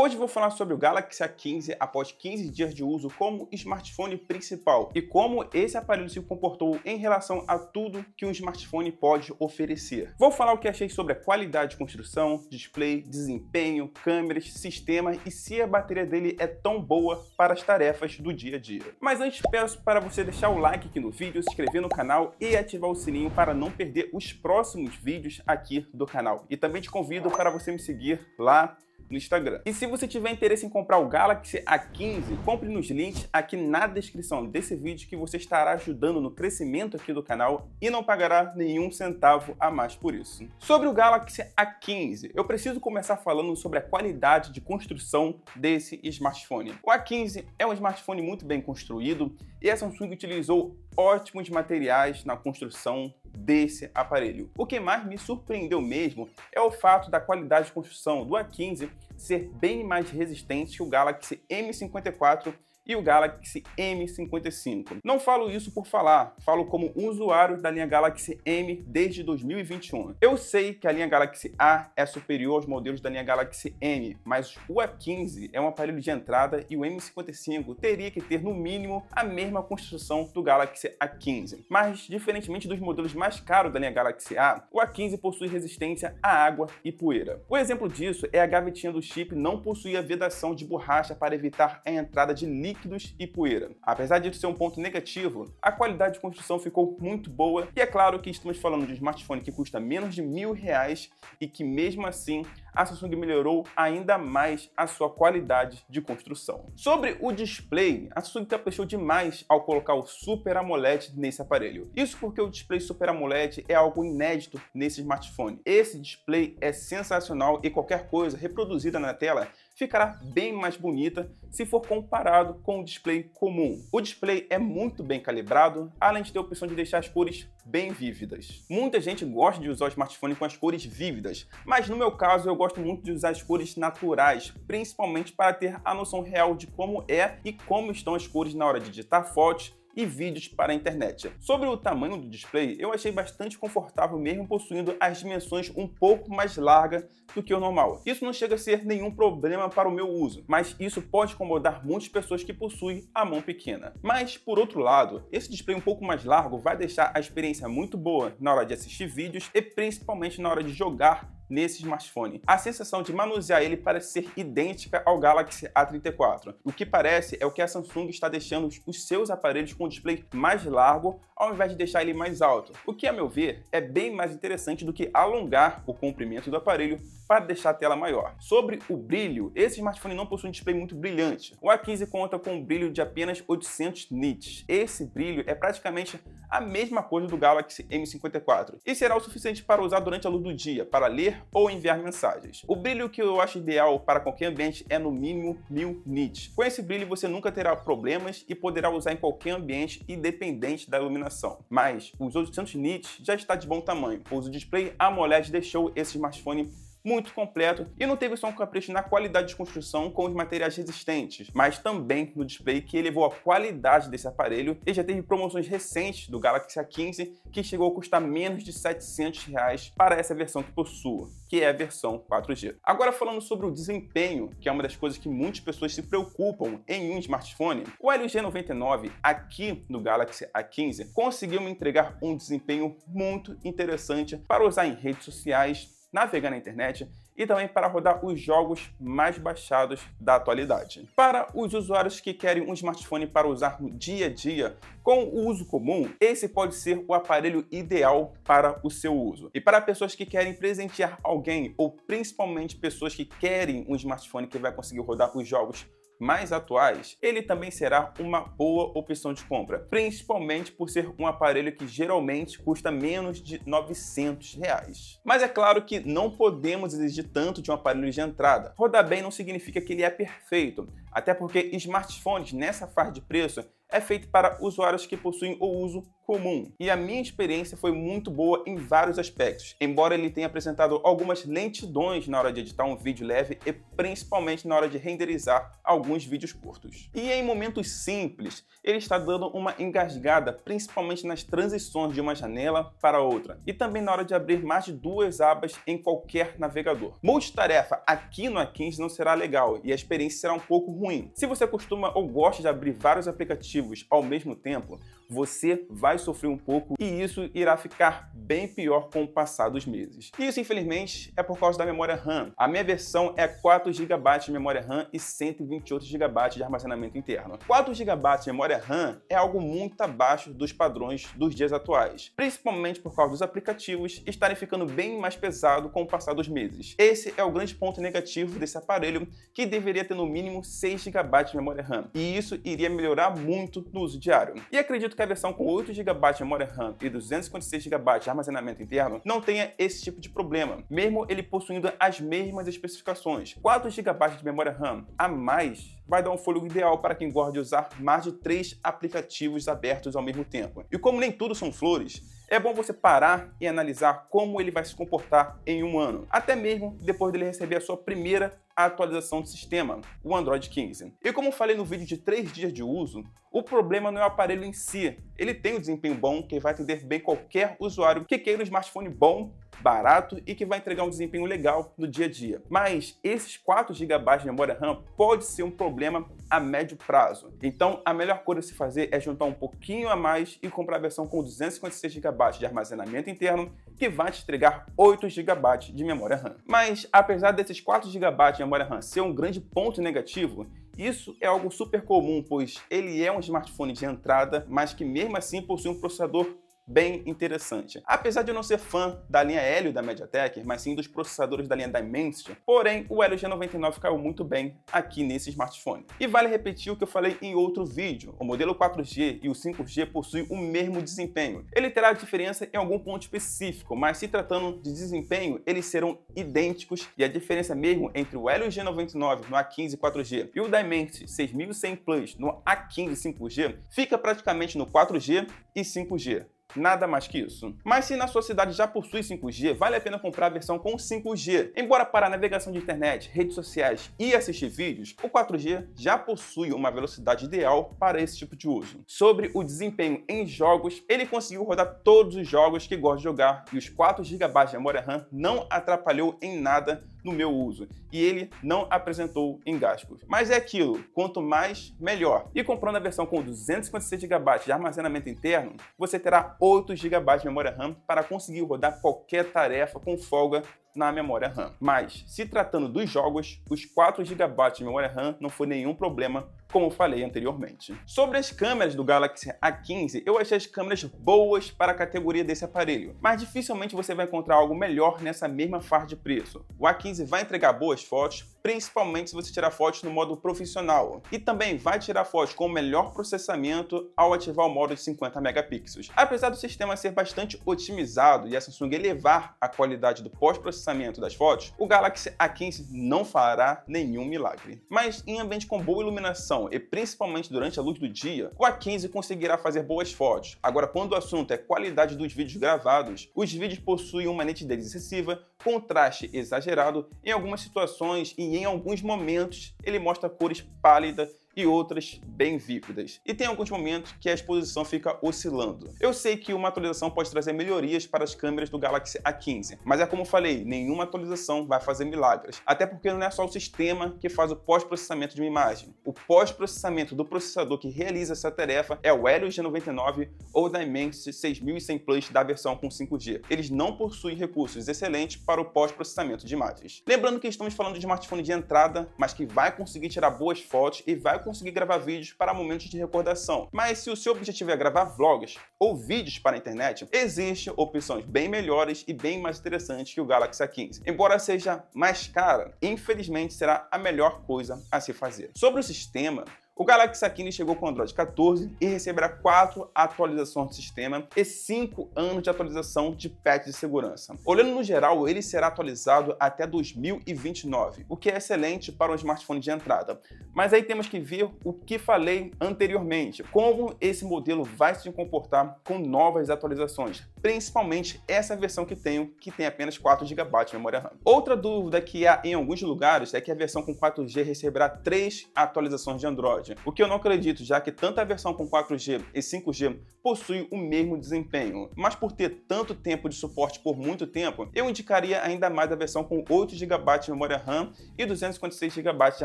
Hoje vou falar sobre o Galaxy A15 após 15 dias de uso como smartphone principal e como esse aparelho se comportou em relação a tudo que um smartphone pode oferecer. Vou falar o que achei sobre a qualidade de construção, display, desempenho, câmeras, sistema e se a bateria dele é tão boa para as tarefas do dia a dia. Mas antes peço para você deixar o like aqui no vídeo, se inscrever no canal e ativar o sininho para não perder os próximos vídeos aqui do canal. E também te convido para você me seguir lá no Instagram. E se você tiver interesse em comprar o Galaxy A15, compre nos links aqui na descrição desse vídeo que você estará ajudando no crescimento aqui do canal e não pagará nenhum centavo a mais por isso. Sobre o Galaxy A15, eu preciso começar falando sobre a qualidade de construção desse smartphone. O A15 é um smartphone muito bem construído e a Samsung utilizou ótimos materiais na construção desse aparelho. O que mais me surpreendeu mesmo é o fato da qualidade de construção do A15 ser bem mais resistente que o Galaxy M54 e o Galaxy M55. Não falo isso por falar, falo como usuário da linha Galaxy M desde 2021. Eu sei que a linha Galaxy A é superior aos modelos da linha Galaxy M, mas o A15 é um aparelho de entrada e o M55 teria que ter no mínimo a mesma construção do Galaxy A15. Mas diferentemente dos modelos mais caros da linha Galaxy A, o A15 possui resistência à água e poeira. O exemplo disso é a gavetinha do chip não possuir vedação de borracha para evitar a entrada de líquido líquidos e poeira. Apesar disso ser um ponto negativo, a qualidade de construção ficou muito boa e é claro que estamos falando de um smartphone que custa menos de mil reais e que mesmo assim a Samsung melhorou ainda mais a sua qualidade de construção. Sobre o display, a Samsung caprichou demais ao colocar o Super AMOLED nesse aparelho. Isso porque o display Super AMOLED é algo inédito nesse smartphone. Esse display é sensacional e qualquer coisa reproduzida na tela ficará bem mais bonita se for comparado com o display comum. O display é muito bem calibrado, além de ter a opção de deixar as cores bem vívidas. Muita gente gosta de usar o smartphone com as cores vívidas, mas no meu caso eu gosto muito de usar as cores naturais, principalmente para ter a noção real de como é e como estão as cores na hora de editar fotos e vídeos para a internet. Sobre o tamanho do display, eu achei bastante confortável mesmo possuindo as dimensões um pouco mais largas do que o normal. Isso não chega a ser nenhum problema para o meu uso, mas isso pode incomodar muitas pessoas que possuem a mão pequena. Mas, por outro lado, esse display um pouco mais largo vai deixar a experiência muito boa na hora de assistir vídeos e principalmente na hora de jogar nesse smartphone. A sensação de manusear ele parece ser idêntica ao Galaxy A34. O que parece é o que a Samsung está deixando os seus aparelhos com um display mais largo, ao invés de deixar ele mais alto. O que, a meu ver, é bem mais interessante do que alongar o comprimento do aparelho para deixar a tela maior. Sobre o brilho, esse smartphone não possui um display muito brilhante. O A15 conta com um brilho de apenas 800 nits. Esse brilho é praticamente a mesma coisa do Galaxy M54 e será o suficiente para usar durante a luz do dia, para ler ou enviar mensagens. O brilho que eu acho ideal para qualquer ambiente é no mínimo 1000 nits. Com esse brilho você nunca terá problemas e poderá usar em qualquer ambiente independente da iluminação. Mas os 800 nits já está de bom tamanho, pois o display AMOLED deixou esse smartphone muito completo e não teve só um capricho na qualidade de construção com os materiais resistentes, mas também no display que elevou a qualidade desse aparelho e já teve promoções recentes do Galaxy A15 que chegou a custar menos de 700 reais para essa versão que possua, que é a versão 4G. Agora falando sobre o desempenho, que é uma das coisas que muitas pessoas se preocupam em um smartphone, o LG 99 aqui no Galaxy A15 conseguiu me entregar um desempenho muito interessante para usar em redes sociais, navegar na internet e também para rodar os jogos mais baixados da atualidade. Para os usuários que querem um smartphone para usar no dia a dia, com o uso comum, esse pode ser o aparelho ideal para o seu uso. E para pessoas que querem presentear alguém ou principalmente pessoas que querem um smartphone que vai conseguir rodar os jogos mais atuais, ele também será uma boa opção de compra, principalmente por ser um aparelho que geralmente custa menos de 900 reais. Mas é claro que não podemos exigir tanto de um aparelho de entrada. Rodar bem não significa que ele é perfeito, até porque smartphones nessa faixa de preço é feito para usuários que possuem o uso comum. E a minha experiência foi muito boa em vários aspectos, embora ele tenha apresentado algumas lentidões na hora de editar um vídeo leve e principalmente na hora de renderizar alguns vídeos curtos. E em momentos simples, ele está dando uma engasgada, principalmente nas transições de uma janela para outra, e também na hora de abrir mais de duas abas em qualquer navegador. Multitarefa aqui no A15 não será legal e a experiência será um pouco ruim. Se você costuma ou gosta de abrir vários aplicativos ao mesmo tempo, você vai sofrer um pouco e isso irá ficar bem pior com o passar dos meses. Isso, infelizmente, é por causa da memória RAM. A minha versão é 4 GB de memória RAM e 128 GB de armazenamento interno. 4 GB de memória RAM é algo muito abaixo dos padrões dos dias atuais, principalmente por causa dos aplicativos estarem ficando bem mais pesado com o passar dos meses. Esse é o grande ponto negativo desse aparelho, que deveria ter no mínimo 6 GB de memória RAM, e isso iria melhorar muito no uso diário. E acredito que a versão com 8 GB de memória RAM e 256 GB de armazenamento interno não tenha esse tipo de problema, mesmo ele possuindo as mesmas especificações. 4 GB de memória RAM a mais vai dar um fôlego ideal para quem gosta de usar mais de três aplicativos abertos ao mesmo tempo. E como nem tudo são flores, é bom você parar e analisar como ele vai se comportar em um ano, até mesmo depois dele receber a sua primeira atualização do sistema, o Android 15. E como falei no vídeo de 3 dias de uso, o problema não é o aparelho em si, ele tem um desempenho bom que vai atender bem qualquer usuário que queira um smartphone bom barato e que vai entregar um desempenho legal no dia a dia. Mas esses 4 GB de memória RAM pode ser um problema a médio prazo. Então, a melhor coisa a se fazer é juntar um pouquinho a mais e comprar a versão com 256 GB de armazenamento interno, que vai te entregar 8 GB de memória RAM. Mas, apesar desses 4 GB de memória RAM ser um grande ponto negativo, isso é algo super comum, pois ele é um smartphone de entrada, mas que mesmo assim possui um processador bem interessante. Apesar de eu não ser fã da linha Helio da MediaTek, mas sim dos processadores da linha Dimensity, porém o Helio G99 caiu muito bem aqui nesse smartphone. E vale repetir o que eu falei em outro vídeo, o modelo 4G e o 5G possuem o mesmo desempenho. Ele terá diferença em algum ponto específico, mas se tratando de desempenho, eles serão idênticos e a diferença mesmo entre o Helio G99 no A15 4G e o Dimensity 6100 Plus no A15 5G fica praticamente no 4G e 5G nada mais que isso. Mas se na sua cidade já possui 5G, vale a pena comprar a versão com 5G. Embora para navegação de internet, redes sociais e assistir vídeos, o 4G já possui uma velocidade ideal para esse tipo de uso. Sobre o desempenho em jogos, ele conseguiu rodar todos os jogos que gosta de jogar e os 4 GB de memória RAM não atrapalhou em nada do meu uso e ele não apresentou engasgos. Mas é aquilo, quanto mais, melhor. E comprando a versão com 256 GB de armazenamento interno, você terá 8 GB de memória RAM para conseguir rodar qualquer tarefa com folga na memória RAM. Mas, se tratando dos jogos, os 4 GB de memória RAM não foi nenhum problema como falei anteriormente. Sobre as câmeras do Galaxy A15, eu achei as câmeras boas para a categoria desse aparelho, mas dificilmente você vai encontrar algo melhor nessa mesma faixa de preço. O A15 vai entregar boas fotos, principalmente se você tirar fotos no modo profissional. E também vai tirar fotos com o melhor processamento ao ativar o modo de 50 megapixels. Apesar do sistema ser bastante otimizado e a Samsung elevar a qualidade do pós-processamento das fotos, o Galaxy A15 não fará nenhum milagre. Mas em ambiente com boa iluminação e principalmente durante a luz do dia, o A15 conseguirá fazer boas fotos. Agora, quando o assunto é qualidade dos vídeos gravados, os vídeos possuem uma nitidez excessiva, contraste exagerado, em algumas situações e em alguns momentos ele mostra cores pálidas e outras bem vívidas. E tem alguns momentos que a exposição fica oscilando. Eu sei que uma atualização pode trazer melhorias para as câmeras do Galaxy A15, mas é como falei, nenhuma atualização vai fazer milagres. Até porque não é só o sistema que faz o pós-processamento de uma imagem. O pós-processamento do processador que realiza essa tarefa é o Helio G99 ou Dimensity 6100 Plus da versão com 5G. Eles não possuem recursos excelentes para o pós-processamento de imagens. Lembrando que estamos falando de smartphone de entrada, mas que vai conseguir tirar boas fotos e vai conseguir gravar vídeos para momentos de recordação. Mas se o seu objetivo é gravar vlogs ou vídeos para a internet, existem opções bem melhores e bem mais interessantes que o Galaxy A15. Embora seja mais cara, infelizmente será a melhor coisa a se fazer. Sobre o sistema, o Galaxy Akine chegou com Android 14 e receberá 4 atualizações do sistema e 5 anos de atualização de patch de segurança. Olhando no geral, ele será atualizado até 2029, o que é excelente para um smartphone de entrada. Mas aí temos que ver o que falei anteriormente, como esse modelo vai se comportar com novas atualizações, principalmente essa versão que tenho, que tem apenas 4 GB de memória RAM. Outra dúvida que há em alguns lugares é que a versão com 4G receberá 3 atualizações de Android, o que eu não acredito, já que tanto a versão com 4G e 5G possui o mesmo desempenho. Mas por ter tanto tempo de suporte por muito tempo, eu indicaria ainda mais a versão com 8 GB de memória RAM e 256 GB de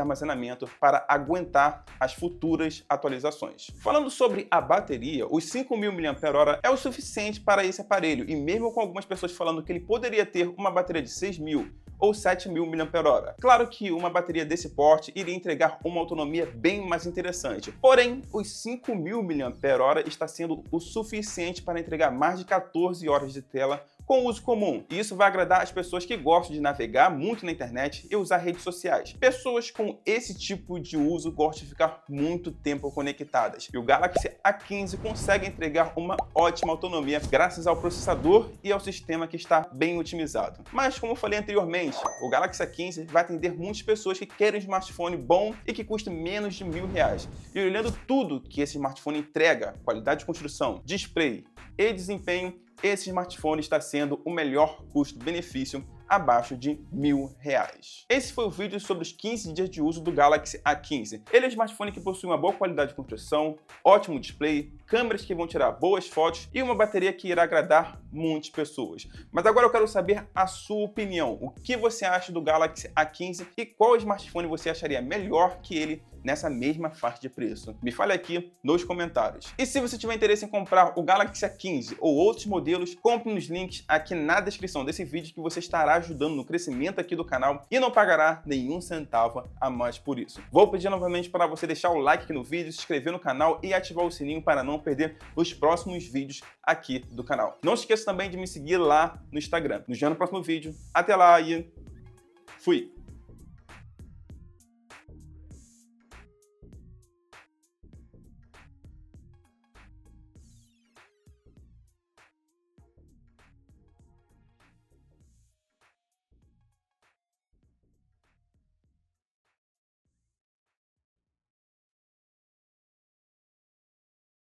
armazenamento para aguentar as futuras atualizações. Falando sobre a bateria, os 5.000 mAh é o suficiente para esse aparelho, e mesmo com algumas pessoas falando que ele poderia ter uma bateria de 6.000 ou 7.000 mAh. Claro que uma bateria desse porte iria entregar uma autonomia bem mais interessante, porém os 5.000 mAh está sendo o suficiente para entregar mais de 14 horas de tela com uso comum. E isso vai agradar as pessoas que gostam de navegar muito na internet e usar redes sociais. Pessoas com esse tipo de uso gostam de ficar muito tempo conectadas. E o Galaxy A15 consegue entregar uma ótima autonomia graças ao processador e ao sistema que está bem otimizado. Mas como eu falei anteriormente, o Galaxy A15 vai atender muitas pessoas que querem um smartphone bom e que custe menos de mil reais. E olhando tudo que esse smartphone entrega, qualidade de construção, display, e desempenho, esse smartphone está sendo o melhor custo-benefício abaixo de mil reais. Esse foi o vídeo sobre os 15 dias de uso do Galaxy A15. Ele é um smartphone que possui uma boa qualidade de construção, ótimo display, câmeras que vão tirar boas fotos e uma bateria que irá agradar muitas pessoas. Mas agora eu quero saber a sua opinião. O que você acha do Galaxy A15 e qual smartphone você acharia melhor que ele nessa mesma faixa de preço? Me fale aqui nos comentários. E se você tiver interesse em comprar o Galaxy A15 ou outros modelos, compre nos links aqui na descrição desse vídeo que você estará ajudando no crescimento aqui do canal e não pagará nenhum centavo a mais por isso. Vou pedir novamente para você deixar o like aqui no vídeo, se inscrever no canal e ativar o sininho para não perder os próximos vídeos aqui do canal. Não se esqueça esqueça também de me seguir lá no Instagram. Nos vemos no próximo vídeo. Até lá e fui!